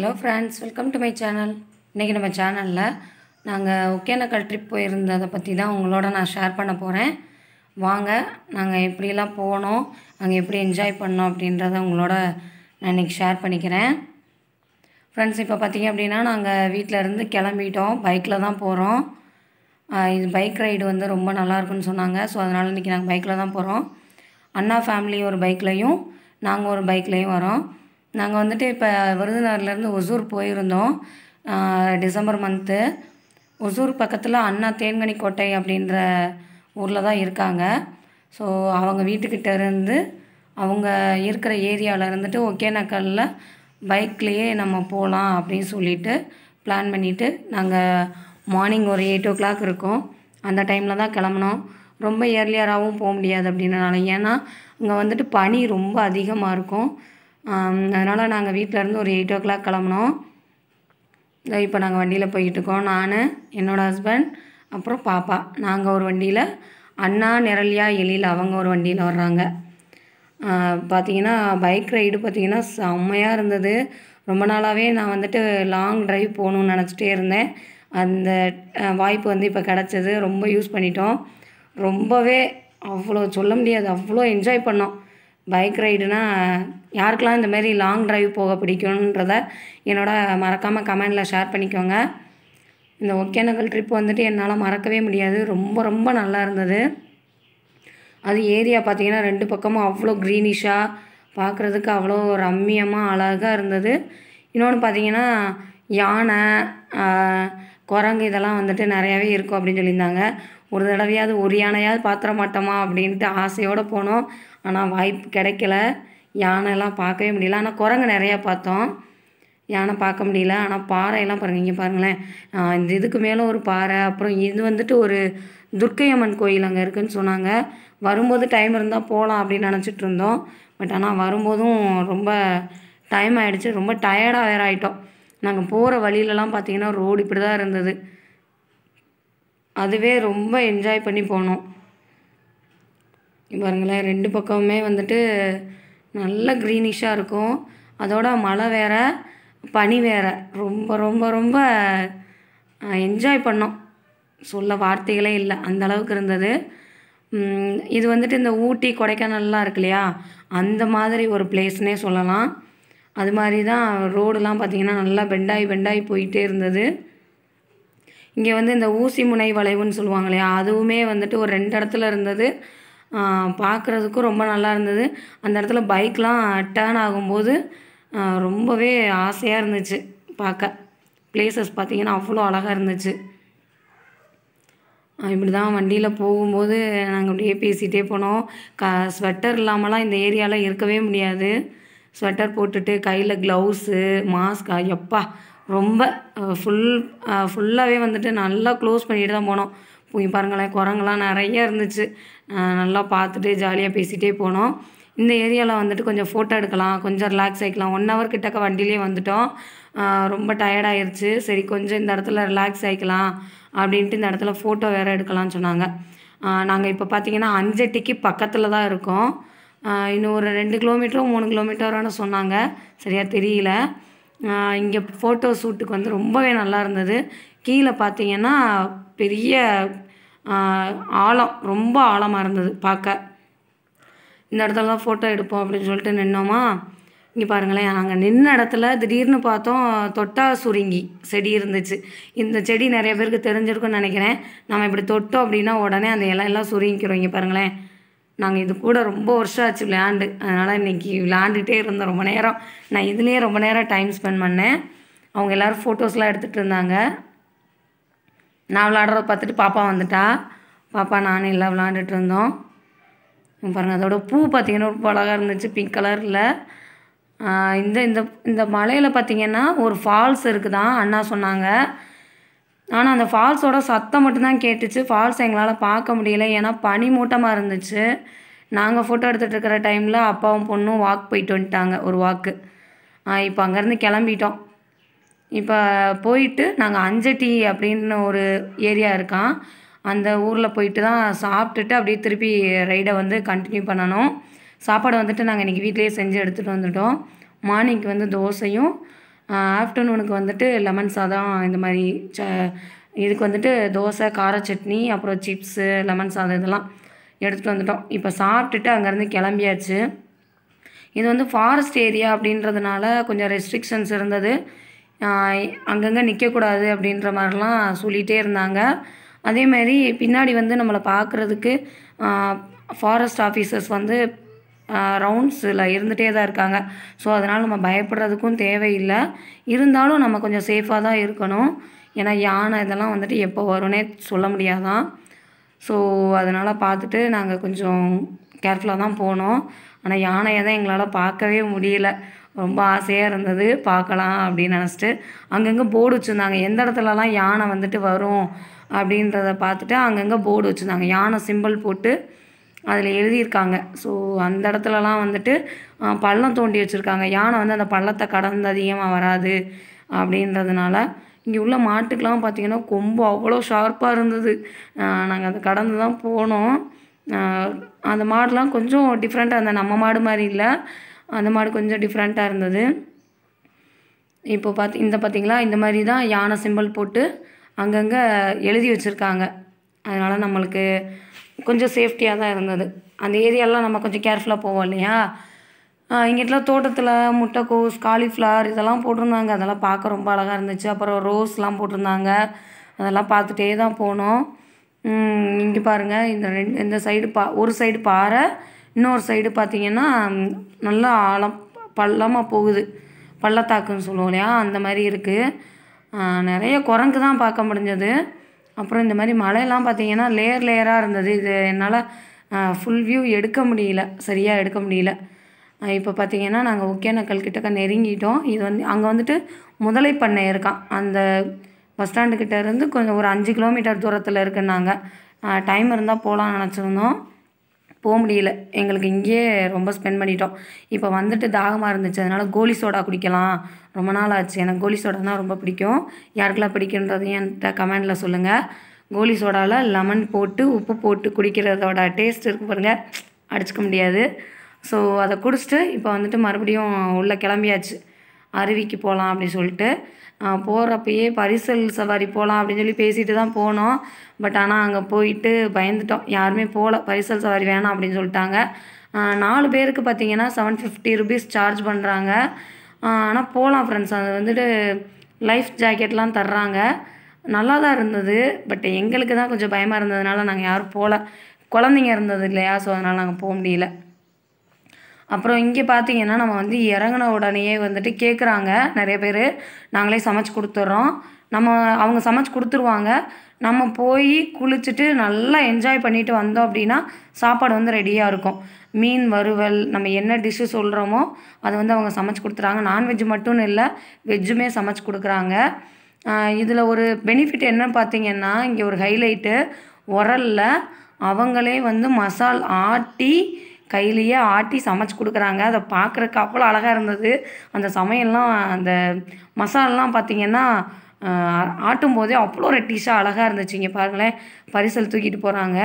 hello friends welcome to my channel இன்றைக்கி நம்ம சேனலில் நாங்கள் ஒகேனக்கல் ட்ரிப் போயிருந்ததை பற்றி தான் உங்களோட நான் ஷேர் பண்ண போகிறேன் வாங்க நாங்கள் எப்படிலாம் போனோம் அங்கே எப்படி என்ஜாய் பண்ணோம் அப்படின்றத உங்களோட நான் இன்றைக்கி ஷேர் பண்ணிக்கிறேன் ஃப்ரெண்ட்ஸ் இப்போ பார்த்திங்க அப்படின்னா நாங்கள் வீட்டிலருந்து கிளம்பிட்டோம் பைக்கில் தான் போகிறோம் இது பைக் ரைடு வந்து ரொம்ப நல்லாயிருக்குன்னு சொன்னாங்க ஸோ அதனால் இன்றைக்கி நாங்கள் பைக்கில் தான் போகிறோம் அண்ணா ஃபேமிலி ஒரு பைக்லேயும் நாங்கள் ஒரு பைக்லேயும் வரோம் நாங்கள் வந்துட்டு இப்போ விருதுநகர்லேருந்து ஒசூர் போயிருந்தோம் டிசம்பர் மந்த்து ஒசூர் பக்கத்தில் அண்ணா தேன்கனி கோட்டை அப்படின்ற ஊரில் தான் இருக்காங்க ஸோ அவங்க வீட்டுக்கிட்ட இருந்து அவங்க இருக்கிற ஏரியாவில் இருந்துட்டு ஒகேனக்கல்லில் பைக்லேயே நம்ம போகலாம் அப்படின்னு சொல்லிட்டு பிளான் பண்ணிவிட்டு நாங்கள் மார்னிங் ஒரு எயிட் ஓ கிளாக் இருக்கும் அந்த டைமில் தான் கிளம்புனோம் ரொம்ப ஏர்லியராகவும் போக முடியாது அப்படின்றனால ஏன்னா இங்கே வந்துட்டு பனி ரொம்ப அதிகமாக இருக்கும் அதனால் நாங்கள் வீட்டிலேருந்து ஒரு எயிட் ஓ கிளாக் கிளம்புனோம் இதோ இப்போ நாங்கள் வண்டியில் போய்கிட்டுருக்கோம் நான் என்னோடய ஹஸ்பண்ட் அப்புறம் பாப்பா நாங்கள் ஒரு வண்டியில் அண்ணா நிரல்யா எழில் அவங்க ஒரு வண்டியில் வர்றாங்க பார்த்தீங்கன்னா பைக் ரைடு பார்த்திங்கன்னா செம்மையாக இருந்தது ரொம்ப நாளாகவே நான் வந்துட்டு லாங் ட்ரைவ் போகணுன்னு நினச்சிட்டே இருந்தேன் அந்த வாய்ப்பு வந்து இப்போ கிடச்சது ரொம்ப யூஸ் பண்ணிட்டோம் ரொம்பவே அவ்வளோ சொல்ல முடியாது அவ்வளோ என்ஜாய் பண்ணோம் பைக் ரைடுனா யாருக்கெல்லாம் இந்த மாதிரி லாங் ட்ரைவ் போக பிடிக்குன்றத என்னோட மறக்காமல் கமெண்டில் ஷேர் பண்ணிக்கோங்க இந்த ஒகேனக்கல் ட்ரிப் வந்துட்டு என்னால் மறக்கவே முடியாது ரொம்ப ரொம்ப நல்லா இருந்தது அது ஏரியா பார்த்திங்கன்னா ரெண்டு பக்கமும் அவ்வளோ க்ரீனிஷாக பார்க்குறதுக்கு அவ்வளோ ரம்மியமாக அழகாக இருந்தது இன்னொன்று பார்த்திங்கன்னா யானை குரங்கு இதெல்லாம் வந்துட்டு நிறையாவே இருக்கும் அப்படின்னு சொல்லியிருந்தாங்க ஒரு தடவையாவது ஒரு யானையாவது பார்த்துட மாட்டோமா அப்படின்ட்டு ஆசையோடு போனோம் ஆனால் வாய்ப்பு கிடைக்கல யானைலாம் பார்க்கவே முடியல ஆனால் குரங்கு நிறையா பார்த்தோம் யானை பார்க்க முடியல ஆனால் பாறையெல்லாம் பாருங்கள் இங்கே பாருங்களேன் இந்த இதுக்கு மேலே ஒரு பாறை அப்புறம் இது வந்துட்டு ஒரு துர்க்கையம்மன் கோயில் அங்கே இருக்குதுன்னு சொன்னாங்க வரும்போது டைம் இருந்தால் போகலாம் அப்படின்னு நினச்சிட்டு இருந்தோம் பட் ஆனால் வரும்போதும் ரொம்ப டைம் ஆகிடுச்சு ரொம்ப டயர்டாக வேறு ஆகிட்டோம் நாங்கள் போகிற வழியிலலாம் பார்த்திங்கன்னா ரோடு இப்படி தான் இருந்தது அதுவே ரொம்ப என்ஜாய் பண்ணி போனோம் பாருங்களேன் ரெண்டு பக்கமுமே வந்துட்டு நல்ல க்ரீனிஷாக இருக்கும் அதோட மழை வேறு பனி வேறு ரொம்ப ரொம்ப ரொம்ப என்ஜாய் பண்ணோம் சொல்ல வார்த்தைகளே இல்லை அந்த அளவுக்கு இருந்தது இது வந்துட்டு இந்த ஊட்டி கொடைக்கானல்லாம் இருக்கு இல்லையா அந்த மாதிரி ஒரு பிளேஸ்னே சொல்லலாம் அது மாதிரி தான் ரோடுலாம் பார்த்திங்கன்னா நல்லா பெண்டாகி பெண்டாகி போயிட்டே இருந்தது இங்கே வந்து இந்த ஊசி முனை வளைவுன்னு சொல்லுவாங்க இல்லையா அதுவுமே வந்துட்டு ஒரு ரெண்டு இடத்துல இருந்தது பார்க்குறதுக்கும் ரொம்ப நல்லா இருந்தது அந்த இடத்துல பைக்லாம் டேர்ன் ஆகும்போது ரொம்பவே ஆசையாக இருந்துச்சு பார்க்க ப்ளேஸஸ் பார்த்திங்கன்னா அவ்வளோ அழகாக இருந்துச்சு இப்படி தான் வண்டியில் போகும்போது நாங்கள் அப்படியே பேசிகிட்டே போனோம் க ஸ்வெட்டர் இல்லாமலாம் இந்த ஏரியாவில் இருக்கவே முடியாது ஸ்வெட்டர் போட்டுட்டு கையில் க்ளவுஸு மாஸ்க் எப்பா ரொம்ப ஃபுல் ஃபுல்லாகவே வந்துட்டு நல்லா க்ளோஸ் பண்ணிட்டு தான் போனோம் போய் பாருங்களேன் குரங்கெல்லாம் நிறைய இருந்துச்சு நல்லா பார்த்துட்டு ஜாலியாக பேசிகிட்டே போனோம் இந்த ஏரியாவில் வந்துட்டு கொஞ்சம் ஃபோட்டோ எடுக்கலாம் கொஞ்சம் ரிலாக்ஸ் ஆகிக்கலாம் ஒன் ஹவர் கிட்டக்க வண்டியிலே வந்துட்டோம் ரொம்ப டயர்டாயிருச்சு சரி கொஞ்சம் இந்த இடத்துல ரிலாக்ஸ் ஆகிக்கலாம் அப்படின்ட்டு இந்த இடத்துல ஃபோட்டோ வேறு எடுக்கலாம்னு சொன்னாங்க நாங்கள் இப்போ பார்த்திங்கன்னா அஞ்சட்டிக்கு பக்கத்தில் தான் இருக்கோம் இன்னும் ஒரு ரெண்டு கிலோமீட்டரும் மூணு கிலோமீட்டரானு சொன்னாங்க சரியாக தெரியல இங்கே ஃபோட்டோ ஷூட்டுக்கு வந்து ரொம்பவே நல்லா இருந்தது கீழே பார்த்தீங்கன்னா பெரிய ஆழம் ரொம்ப ஆழமாக இருந்தது பார்க்க இந்த இடத்துல தான் ஃபோட்டோ எடுப்போம் அப்படின்னு சொல்லிட்டு நின்னோமா இங்கே பாருங்களேன் நாங்கள் நின்ன இடத்துல திடீர்னு பார்த்தோம் தொட்டா சுருங்கி செடி இருந்துச்சு இந்த செடி நிறைய பேருக்கு தெரிஞ்சிருக்குன்னு நினைக்கிறேன் நம்ம இப்படி தொட்டோம் அப்படின்னா உடனே அந்த இலை எல்லாம் சுருங்கிக்கிறோம் இங்கே பாருங்களேன் நாங்கள் இது கூட ரொம்ப வருஷம் ஆச்சு விளையாண்டு அதனால் இன்றைக்கி விளையாண்டுகிட்டே இருந்தோம் ரொம்ப நேரம் நான் இதுலேயே ரொம்ப நேரம் டைம் ஸ்பெண்ட் பண்ணேன் அவங்க எல்லோரும் ஃபோட்டோஸ்லாம் எடுத்துகிட்டு இருந்தாங்க நான் விளாடுறத பார்த்துட்டு பாப்பா வந்துட்டா பாப்பா நானும் எல்லாம் விளாண்டுட்டு இருந்தோம் பாருங்கள் அதோட பூ பார்த்திங்கன்னா ரொம்ப அழகாக இருந்துச்சு பிங்க் கலரில் இந்த இந்த இந்த மலையில் பார்த்திங்கன்னா ஒரு ஃபால்ஸ் இருக்குதான் அண்ணா சொன்னாங்க ஆனால் அந்த ஃபால்ஸோட சத்தம் மட்டும்தான் கேட்டுச்சு ஃபால்ஸ் எங்களால் பார்க்க முடியல ஏன்னா பனி மூட்டமாக இருந்துச்சு நாங்கள் ஃபோட்டோ எடுத்துகிட்டு இருக்கிற டைமில் அப்பாவும் பொண்ணும் வாக் போயிட்டு வந்துட்டாங்க ஒரு வாக்கு இப்போ அங்கேருந்து கிளம்பிட்டோம் இப்போ போயிட்டு நாங்கள் அஞ்சட்டி அப்படின்னு ஒரு ஏரியா இருக்கான் அந்த ஊரில் போயிட்டு தான் சாப்பிட்டுட்டு அப்படியே திருப்பி ரைடை வந்து கண்டினியூ பண்ணணும் சாப்பாடு வந்துட்டு நாங்கள் இன்றைக்கி வீட்லேயே செஞ்சு எடுத்துகிட்டு வந்துட்டோம் மார்னிங்க்கு வந்து தோசையும் ஆஃப்டர்நூனுக்கு வந்துட்டு லெமன் சாதம் இந்த மாதிரி ச இதுக்கு வந்துட்டு தோசை கார சட்னி அப்புறம் சிப்ஸு லெமன் சாதம் இதெல்லாம் எடுத்துகிட்டு வந்துட்டோம் இப்போ சாப்பிட்டுட்டு அங்கேருந்து கிளம்பியாச்சு இது வந்து ஃபாரஸ்ட் ஏரியா அப்படின்றதுனால கொஞ்சம் ரெஸ்ட்ரிக்ஷன்ஸ் இருந்தது அங்கங்கே நிற்கக்கூடாது அப்படின்ற மாதிரிலாம் சொல்லிகிட்டே இருந்தாங்க அதேமாரி பின்னாடி வந்து நம்மளை பார்க்குறதுக்கு ஃபாரஸ்ட் ஆஃபீஸர்ஸ் வந்து ரவுண்ட்ஸில் இருந்துகிட்டே தான் இருக்காங்க ஸோ அதனால் நம்ம பயப்படுறதுக்கும் தேவையில்லை இருந்தாலும் நம்ம கொஞ்சம் சேஃபாக தான் இருக்கணும் ஏன்னா யானை இதெல்லாம் வந்துட்டு எப்போ வரும்னே சொல்ல முடியாதான் ஸோ அதனால் பார்த்துட்டு நாங்கள் கொஞ்சம் கேர்ஃபுல்லாக தான் போனோம் ஆனால் யானையை தான் எங்களால் பார்க்கவே முடியல ரொம்ப ஆசையாக இருந்தது பார்க்கலாம் அப்படின்னு நினச்சிட்டு அங்கங்கே போர்டு வச்சுருந்தாங்க எந்த இடத்துலலாம் யானை வந்துட்டு வரும் அப்படின்றத பார்த்துட்டு அங்கங்கே போர்டு வச்சுருந்தாங்க யானை சிம்பிள் போட்டு அதில் எழுதியிருக்காங்க ஸோ அந்த இடத்துலலாம் வந்துட்டு பள்ளம் தோண்டி வச்சுருக்காங்க யானை வந்து அந்த பள்ளத்தை கடந்து அதிகமாக வராது அப்படின்றதுனால இங்கே உள்ள மாட்டுக்கெலாம் பார்த்திங்கன்னா கொம்பு அவ்வளோ ஷார்ப்பாக இருந்தது நாங்கள் அதை கடந்து தான் போனோம் அந்த மாடெலாம் கொஞ்சம் டிஃப்ரெண்ட்டாக அந்த நம்ம மாடு மாதிரி இல்லை அந்த மாடு கொஞ்சம் டிஃப்ரெண்ட்டாக இருந்தது இப்போ பார்த்து இந்த பார்த்திங்களா இந்த மாதிரி தான் யானை சிம்பிள் போட்டு அங்கங்கே எழுதி வச்சுருக்காங்க அதனால் நம்மளுக்கு கொஞ்சம் சேஃப்டியாக தான் இருந்தது அந்த ஏரியாலாம் நம்ம கொஞ்சம் கேர்ஃபுல்லாக போவோம் இல்லையா இங்கிட்டலாம் தோட்டத்தில் முட்டைக்கோஸ் காலிஃப்ளவர் இதெல்லாம் போட்டிருந்தாங்க அதெல்லாம் பார்க்க ரொம்ப அழகாக இருந்துச்சு அப்புறம் ரோஸ்லாம் போட்டிருந்தாங்க அதெல்லாம் பார்த்துட்டே தான் போனோம் இங்கே பாருங்கள் இந்த ரெண்டு இந்த சைடு பா ஒரு சைடு பாறை இன்னொரு சைடு பார்த்திங்கன்னா நல்லா ஆழம் பள்ளமாக போகுது பள்ளத்தாக்குன்னு சொல்லுவோம் இல்லையா அந்த மாதிரி இருக்குது நிறைய குரங்கு தான் பார்க்க முடிஞ்சது அப்புறம் இந்த மாதிரி மழையெல்லாம் பார்த்திங்கன்னா லேயர் லேயராக இருந்தது இது என்னால் ஃபுல் வியூ எடுக்க முடியல சரியாக எடுக்க முடியல இப்போ பார்த்திங்கன்னா நாங்கள் ஒகேனக்கல் கிட்டக்க நெருங்கிட்டோம் இது வந்து அங்கே வந்துட்டு முதலை பண்ணை இருக்கான் அந்த பஸ் ஸ்டாண்டு கிட்டேருந்து கொஞ்சம் ஒரு அஞ்சு கிலோமீட்டர் தூரத்தில் இருக்குன்னாங்க டைம் இருந்தால் போகலான்னு நினச்சிருந்தோம் போக முடியல எங்களுக்கு இங்கேயே ரொம்ப ஸ்பெண்ட் பண்ணிட்டோம் இப்போ வந்துட்டு தாகமாக இருந்துச்சு அதனால் கோலி சோடா குடிக்கலாம் ரொம்ப நாள் ஆச்சு எனக்கு கோலி தான் ரொம்ப பிடிக்கும் யாருக்கெல்லாம் பிடிக்குன்றதையும் என்கிட்ட கமெண்டில் சொல்லுங்கள் கோலி சோடாவில் லெமன் போட்டு உப்பு போட்டு குடிக்கிறதோட டேஸ்ட் இருக்கு பாருங்கள் அடிச்சுக்க முடியாது ஸோ அதை குடிச்சிட்டு இப்போ வந்துட்டு மறுபடியும் உள்ளே கிளம்பியாச்சு அருவிக்கு போகலாம் அப்படின்னு சொல்லிட்டு போகிறப்பயே பரிசல் சவாரி போகலாம் அப்படின்னு சொல்லி பேசிட்டு தான் போனோம் பட் ஆனால் அங்கே போயிட்டு பயந்துட்டோம் யாருமே போகல பரிசல் சவாரி வேணாம் அப்படின்னு சொல்லிட்டாங்க நாலு பேருக்கு பார்த்தீங்கன்னா செவன் ஃபிஃப்டி ருபீஸ் சார்ஜ் பண்ணுறாங்க ஆனால் போகலாம் ஃப்ரெண்ட்ஸ் அது வந்துட்டு லைஃப் ஜாக்கெட்லாம் தர்றாங்க நல்லா தான் இருந்தது பட் எங்களுக்கு தான் கொஞ்சம் பயமாக இருந்ததுனால நாங்கள் யாரும் போகல குழந்தைங்க இருந்தது இல்லையா ஸோ அதனால் நாங்கள் போக முடியல அப்புறம் இங்கே பார்த்தீங்கன்னா நம்ம வந்து இறங்கின உடனேயே வந்துட்டு கேட்குறாங்க நிறைய பேர் நாங்களே சமைச்சு கொடுத்துட்றோம் நம்ம அவங்க சமைச்சு கொடுத்துருவாங்க நம்ம போய் குளிச்சுட்டு நல்லா என்ஜாய் பண்ணிட்டு வந்தோம் அப்படின்னா சாப்பாடு வந்து ரெடியாக இருக்கும் மீன் வறுவல் நம்ம என்ன டிஷ்ஷு சொல்கிறோமோ அதை வந்து அவங்க சமைச்சு கொடுத்துறாங்க நான்வெஜ் மட்டும் இல்லை வெஜ்ஜுமே சமைச்சு கொடுக்குறாங்க இதில் ஒரு பெனிஃபிட் என்னன்னு பார்த்தீங்கன்னா இங்கே ஒரு ஹைலைட்டு உரலில் அவங்களே வந்து மசால் ஆட்டி கையிலேயே ஆட்டி சமைச்சு கொடுக்குறாங்க அதை பார்க்குறக்கு அவ்வளோ அழகாக இருந்தது அந்த சமையல்லாம் அந்த மசாலெலாம் பார்த்திங்கன்னா ஆட்டும் போதே அவ்வளோ ரெட்டிஷாக அழகாக இருந்துச்சுங்க பாருங்களேன் பரிசல் தூக்கிட்டு போகிறாங்க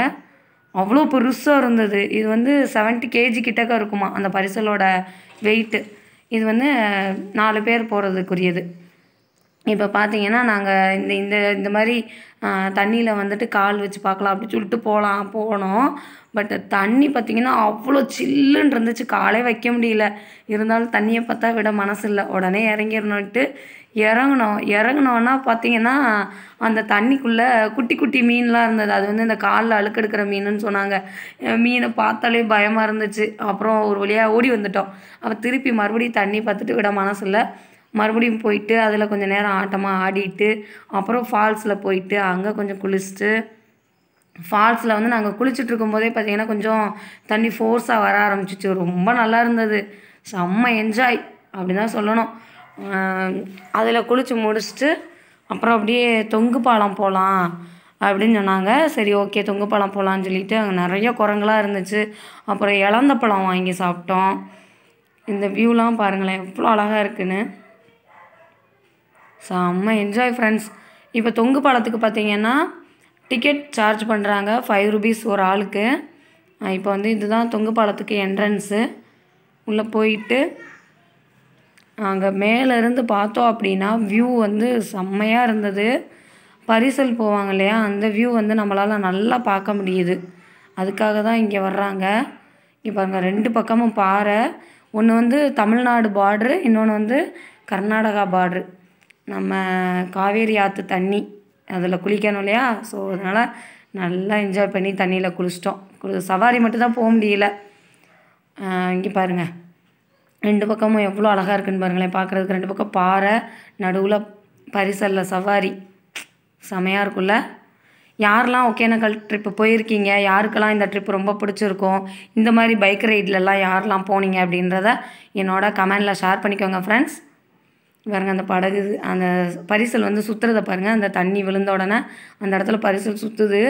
அவ்வளோ பெருசாக இருந்தது இது வந்து செவன்ட்டி கேஜி கிட்டக்க இருக்குமா அந்த பரிசலோட வெயிட்டு இது வந்து நாலு பேர் போகிறதுக்குரியது இப்போ பார்த்தீங்கன்னா நாங்கள் இந்த இந்த இந்த மாதிரி தண்ணியில் வந்துட்டு கால் வச்சு பார்க்கலாம் அப்படின்னு சொல்லிட்டு போகலாம் போனோம் பட் தண்ணி பார்த்திங்கன்னா அவ்வளோ சில்லுன்னு இருந்துச்சு காலே வைக்க முடியல இருந்தாலும் தண்ணியை பார்த்தா விட மனசு இல்லை உடனே இறங்கிடணுன்ட்டு இறங்கினோம் இறங்கினோன்னா பார்த்தீங்கன்னா அந்த தண்ணிக்குள்ளே குட்டி குட்டி மீன்லாம் இருந்தது அது வந்து இந்த காலில் அழுக்கெடுக்கிற மீனுன்னு சொன்னாங்க மீனை பார்த்தாலே பயமாக இருந்துச்சு அப்புறம் ஒரு வழியாக ஓடி வந்துட்டோம் அப்போ திருப்பி மறுபடியும் தண்ணி பார்த்துட்டு விட மனசு இல்லை மறுபடியும் போயிட்டு அதில் கொஞ்சம் நேரம் ஆட்டமாக ஆடிட்டு அப்புறம் ஃபால்ஸில் போயிட்டு அங்கே கொஞ்சம் குளிச்சுட்டு ஃபால்ஸில் வந்து நாங்கள் குளிச்சுட்டு இருக்கும்போதே பார்த்திங்கன்னா கொஞ்சம் தண்ணி ஃபோர்ஸாக வர ஆரம்பிச்சிச்சு ரொம்ப நல்லா இருந்தது செம்ம என்ஜாய் அப்படி தான் சொல்லணும் அதில் குளித்து முடிச்சுட்டு அப்புறம் அப்படியே தொங்கு பாலம் போகலாம் அப்படின்னு சொன்னாங்க சரி ஓகே தொங்கு பழம் போகலான்னு சொல்லிட்டு அங்கே நிறைய குரங்களாக இருந்துச்சு அப்புறம் இழந்த பழம் வாங்கி சாப்பிட்டோம் இந்த வியூலாம் பாருங்களேன் எவ்வளோ அழகாக இருக்குன்னு செம்ம என்ஜாய் ஃப்ரெண்ட்ஸ் இப்போ தொங்கு பாலத்துக்கு பார்த்தீங்கன்னா டிக்கெட் சார்ஜ் பண்ணுறாங்க ஃபைவ் ருபீஸ் ஒரு ஆளுக்கு இப்போ வந்து இதுதான் தொங்கு பாலத்துக்கு என்ட்ரன்ஸு உள்ளே போயிட்டு அங்கே மேலேருந்து பார்த்தோம் அப்படின்னா வியூ வந்து செம்மையாக இருந்தது பரிசல் போவாங்க இல்லையா அந்த வியூ வந்து நம்மளால் நல்லா பார்க்க முடியுது அதுக்காக தான் இங்கே வர்றாங்க இப்போ அங்கே ரெண்டு பக்கமும் பாறை ஒன்று வந்து தமிழ்நாடு பார்ட்ரு இன்னொன்று வந்து கர்நாடகா பார்ட்ரு நம்ம காவேரி ஆற்று தண்ணி அதில் குளிக்கணும் இல்லையா ஸோ அதனால் நல்லா என்ஜாய் பண்ணி தண்ணியில் குளிச்சிட்டோம் குளி சவாரி மட்டும்தான் போக முடியல இங்கே பாருங்கள் ரெண்டு பக்கமும் எவ்வளோ அழகாக இருக்குன்னு பாருங்களேன் பார்க்குறதுக்கு ரெண்டு பக்கம் பாறை நடுவில் பரிசலில் சவாரி செமையாக இருக்கும்ல யாரெல்லாம் ஒகேனக்கல் ட்ரிப்பு போயிருக்கீங்க யாருக்கெல்லாம் இந்த ட்ரிப் ரொம்ப பிடிச்சிருக்கும் இந்த மாதிரி பைக் ரைட்லலாம் யாரெல்லாம் போனீங்க அப்படின்றத என்னோட கமெண்டில் ஷேர் பண்ணிக்கோங்க ஃப்ரெண்ட்ஸ் பாருங்கள் அந்த படகு அந்த பரிசல் வந்து சுற்றுறதை பாருங்கள் அந்த தண்ணி விழுந்த உடனே அந்த இடத்துல பரிசல் சுற்றுது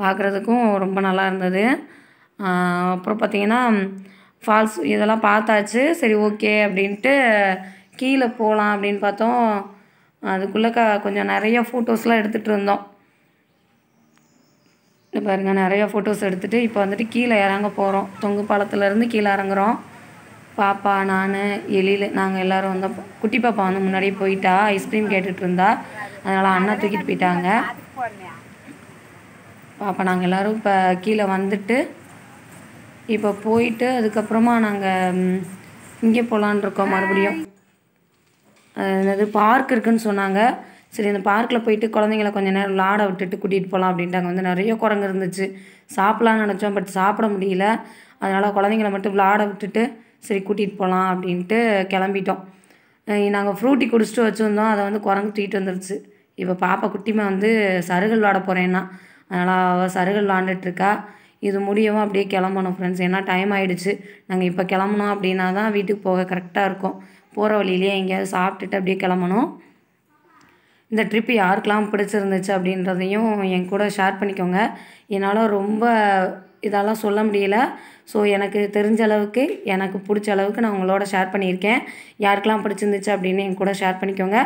பார்க்குறதுக்கும் ரொம்ப நல்லா இருந்தது அப்புறம் பார்த்திங்கன்னா ஃபால்ஸ் இதெல்லாம் பார்த்தாச்சு சரி ஓகே அப்படின்ட்டு கீழே போகலாம் அப்படின்னு பார்த்தோம் அதுக்குள்ளே கொஞ்சம் நிறைய ஃபோட்டோஸ்லாம் எடுத்துகிட்டு இருந்தோம் பாருங்கள் நிறையா ஃபோட்டோஸ் எடுத்துகிட்டு இப்போ வந்துட்டு கீழே இறங்க போகிறோம் தொங்கு பாலத்துலேருந்து கீழே இறங்குறோம் பாப்பா நான் எழில் நாங்கள் எல்லோரும் வந்தால் குட்டி பாப்பா வந்து முன்னாடியே போயிட்டா ஐஸ்கிரீம் கேட்டுட்டு இருந்தா அதனால் அண்ணா தூக்கிட்டு போயிட்டாங்க பாப்பா நாங்கள் எல்லோரும் இப்போ கீழே வந்துட்டு இப்போ போயிட்டு அதுக்கப்புறமா நாங்கள் இங்கே போகலான் இருக்கோம் மறுபடியும் அது பார்க் இருக்குன்னு சொன்னாங்க சரி இந்த பார்க்கில் போயிட்டு குழந்தைங்கள கொஞ்சம் நேரம் விளாட விட்டுட்டு கூட்டிகிட்டு போகலாம் அப்படின்ட்டாங்க வந்து நிறைய குரங்கு இருந்துச்சு சாப்பிட்லான்னு நினச்சோம் பட் சாப்பிட முடியல அதனால் குழந்தைங்கள மட்டும் விளாட விட்டுட்டு சரி கூட்டிகிட்டு போகலாம் அப்படின்ட்டு கிளம்பிட்டோம் நாங்கள் ஃப்ரூட்டி குடிச்சிட்டு வச்சுருந்தோம் அதை வந்து குரங்கு தூக்கிட்டு வந்துருச்சு இப்போ பாப்பா குட்டிமா வந்து சருகல் விளாட போகிறேன்னா அதனால் அவள் சருகல் விளாண்டுட்டுருக்கா இது முடியவும் அப்படியே கிளம்பணும் ஃப்ரெண்ட்ஸ் ஏன்னா டைம் ஆகிடுச்சு நாங்கள் இப்போ கிளம்புனோம் அப்படின்னா தான் வீட்டுக்கு போக கரெக்டாக இருக்கும் போகிற வழியிலேயே எங்கேயாவது சாப்பிட்டுட்டு அப்படியே கிளம்பணும் இந்த ட்ரிப்பு யாருக்கெல்லாம் பிடிச்சிருந்துச்சு அப்படின்றதையும் என் கூட ஷேர் பண்ணிக்கோங்க என்னால் ரொம்ப இதெல்லாம் சொல்ல முடியல ஸோ எனக்கு தெரிஞ்ச அளவுக்கு எனக்கு பிடிச்ச அளவுக்கு நான் உங்களோட ஷேர் பண்ணியிருக்கேன் யாருக்கெல்லாம் பிடிச்சிருந்துச்சு அப்படின்னு என் கூட ஷேர் பண்ணிக்கோங்க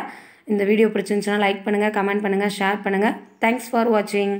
இந்த வீடியோ பிடிச்சிருந்துச்சுன்னா லைக் பண்ணுங்கள் கமெண்ட் பண்ணுங்கள் ஷேர் பண்ணுங்கள் தேங்க்ஸ் ஃபார் வாட்சிங்